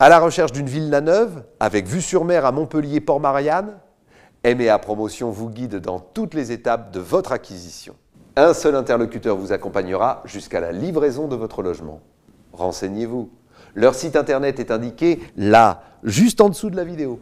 à la recherche d'une ville la neuve, avec vue sur mer à Montpellier, Port-Marianne, MEA Promotion vous guide dans toutes les étapes de votre acquisition. Un seul interlocuteur vous accompagnera jusqu'à la livraison de votre logement. Renseignez-vous. Leur site internet est indiqué là, juste en dessous de la vidéo.